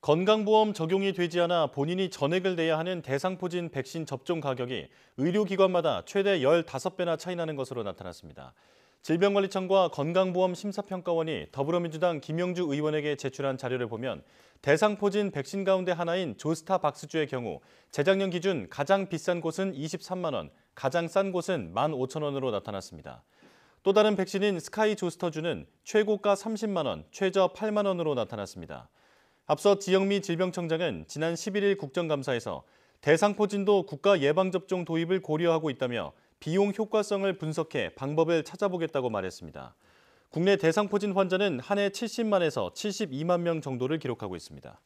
건강보험 적용이 되지 않아 본인이 전액을 내야 하는 대상포진 백신 접종 가격이 의료기관마다 최대 15배나 차이 나는 것으로 나타났습니다. 질병관리청과 건강보험심사평가원이 더불어민주당 김영주 의원에게 제출한 자료를 보면 대상포진 백신 가운데 하나인 조스타 박스주의 경우 재작년 기준 가장 비싼 곳은 23만 원, 가장 싼 곳은 15,000원으로 나타났습니다. 또 다른 백신인 스카이 조스터주는 최고가 30만 원, 최저 8만 원으로 나타났습니다. 앞서 지영미 질병청장은 지난 11일 국정감사에서 대상포진도 국가 예방접종 도입을 고려하고 있다며 비용 효과성을 분석해 방법을 찾아보겠다고 말했습니다. 국내 대상포진 환자는 한해 70만에서 72만 명 정도를 기록하고 있습니다.